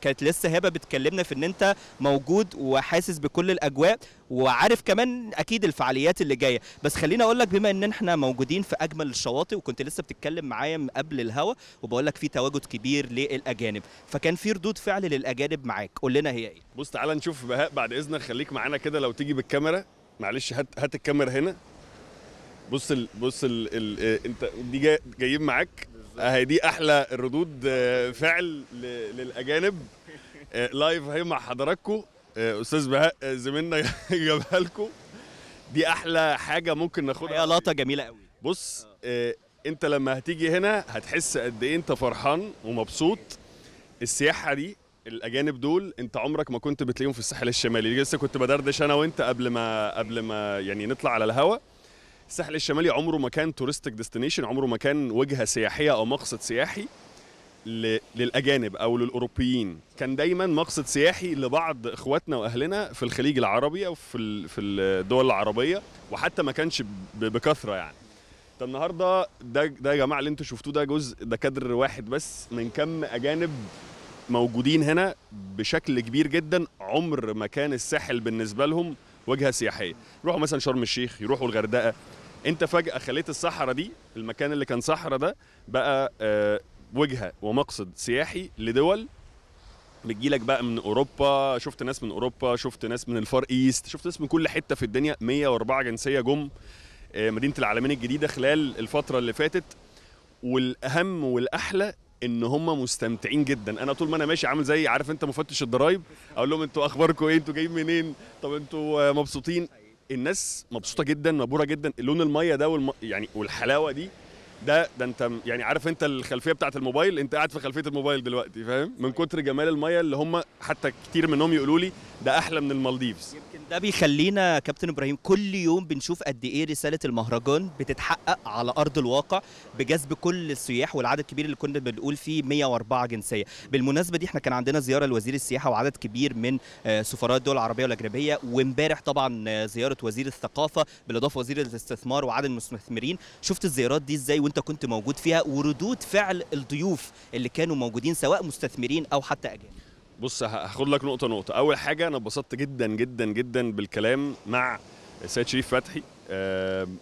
كانت لسه هبه بتكلمنا في ان انت موجود وحاسس بكل الاجواء وعارف كمان اكيد الفعاليات اللي جايه بس خليني اقول لك بما ان احنا موجودين في اجمل الشواطئ وكنت لسه بتتكلم معايا قبل الهوا وبقول لك في تواجد كبير للاجانب فكان في ردود فعل للاجانب معاك قول لنا هي ايه بص تعالى نشوف بهاء بعد اذنك خليك معانا كده لو تيجي بالكاميرا معلش هات هات الكاميرا هنا بص الـ بص الـ الـ إيه، انت دي جايين معاك اهي دي احلى ردود آه، فعل للاجانب لايف آه، اهي مع حضراتكم آه، استاذ بهاء زميلنا جابها لكم دي احلى حاجه ممكن ناخدها هي لقطه جميله قوي بص انت لما هتيجي هنا هتحس قد ايه انت فرحان ومبسوط السياحه دي الاجانب دول انت عمرك ما كنت بتلاقيهم في الساحل الشمالي لسه كنت بدردش انا وانت قبل ما قبل ما يعني نطلع على الهواء الساحل الشمالي عمره ما كان تورستيك ديستنيشن عمره ما كان وجهه سياحيه او مقصد سياحي للاجانب او للاوروبيين كان دايما مقصد سياحي لبعض اخواتنا واهلنا في الخليج العربي او في في الدول العربيه وحتى ما كانش بكثره يعني طب النهارده ده ده يا جماعه اللي انتم شفتوه ده جزء ده كادر واحد بس من كم اجانب موجودين هنا بشكل كبير جدا عمر ما كان الساحل بالنسبه لهم وجهه سياحيه يروحوا مثلا شرم الشيخ يروحوا الغردقه انت فجاه خليت الصحراء دي المكان اللي كان صحراء ده بقى آه، وجهه ومقصد سياحي لدول بتجيلك بقى من اوروبا شفت ناس من اوروبا شفت ناس من الفار ايست شفت ناس من كل حته في الدنيا 104 جنسيه جم آه، مدينه العالمين الجديده خلال الفتره اللي فاتت والاهم والاحلى ان هم مستمتعين جدا انا طول ما انا ماشي عامل زي عارف انت مفتش الضرايب اقول لهم انتوا اخباركم ايه انتوا جايين منين طب انتوا مبسوطين الناس مبسوطه جدا مبهوره جدا لون الميه ده والم... يعني والحلاوه دي ده ده انت يعني عارف انت الخلفيه بتاعه الموبايل انت قاعد في خلفيه الموبايل دلوقتي فاهم من طيب. كتر جمال الميه اللي هم حتى كتير منهم يقولوا لي ده احلى من المالديفز يمكن ده بيخلينا كابتن ابراهيم كل يوم بنشوف قد ايه رساله المهرجان بتتحقق على ارض الواقع بجذب كل السياح والعدد الكبير اللي كنا بنقول فيه 104 جنسيه بالمناسبه دي احنا كان عندنا زياره لوزير السياحه وعدد كبير من آه، سفراء الدول العربيه والاجنبيه وامبارح طبعا آه، زياره وزير الثقافه بالاضافه وزير الاستثمار وعدد المستثمرين شفت الزيارات دي ازاي انت كنت موجود فيها وردود فعل الضيوف اللي كانوا موجودين سواء مستثمرين او حتى اجانب بص هاخد لك نقطه نقطه اول حاجه انا اتبسطت جدا جدا جدا بالكلام مع السيد شريف فتحي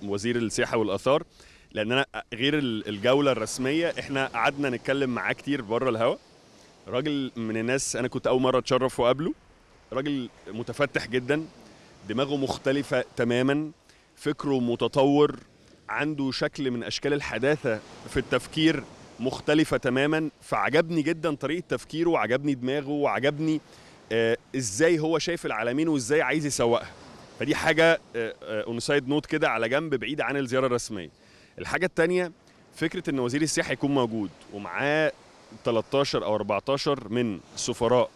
وزير السياحه والاثار لان انا غير الجوله الرسميه احنا قعدنا نتكلم معاه كتير بره الهواء راجل من الناس انا كنت اول مره اتشرف واقابله راجل متفتح جدا دماغه مختلفه تماما فكره متطور عنده شكل من اشكال الحداثه في التفكير مختلفه تماما فعجبني جدا طريقه تفكيره وعجبني دماغه وعجبني آه، ازاي هو شايف العالمين وازاي عايز يسوقها فدي حاجه اون سايد نوت كده على جنب بعيد عن الزياره الرسميه الحاجه الثانيه فكره ان وزير السياحه يكون موجود ومعاه 13 او 14 من سفراء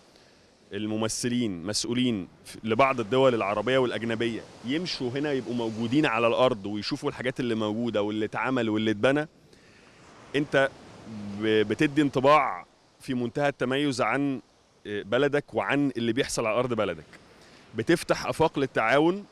الممثلين مسؤولين لبعض الدول العربيه والاجنبيه يمشوا هنا يبقوا موجودين على الارض ويشوفوا الحاجات اللي موجوده واللي اتعمل واللي اتبنى انت بتدي انطباع في منتهى التميز عن آه، بلدك وعن اللي بيحصل على ارض بلدك بتفتح افاق للتعاون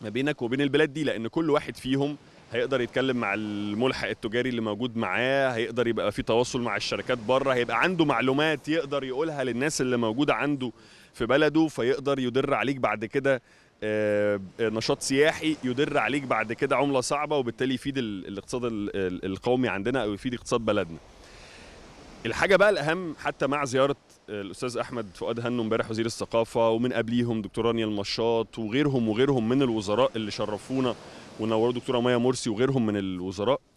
ما بينك وبين البلاد دي لان كل واحد فيهم هيقدر يتكلم مع الملحق التجاري اللي موجود معاه هيقدر يبقى في تواصل مع الشركات بره هيبقى عنده معلومات يقدر يقولها للناس اللي موجوده عنده في بلده فيقدر يدر عليك بعد كده آه، نشاط سياحي يدر عليك بعد كده عمله صعبه وبالتالي يفيد الاقتصاد القومي عندنا او يفيد اقتصاد بلدنا الحاجه بقى الاهم حتى مع زياره آه، الاستاذ احمد فؤاد هنو امبارح وزير الثقافه ومن قبليهم دكتور رانيا المشاط وغيرهم وغيرهم من الوزراء اللي شرفونا ونوروا دكتوره ميا مرسي وغيرهم من الوزراء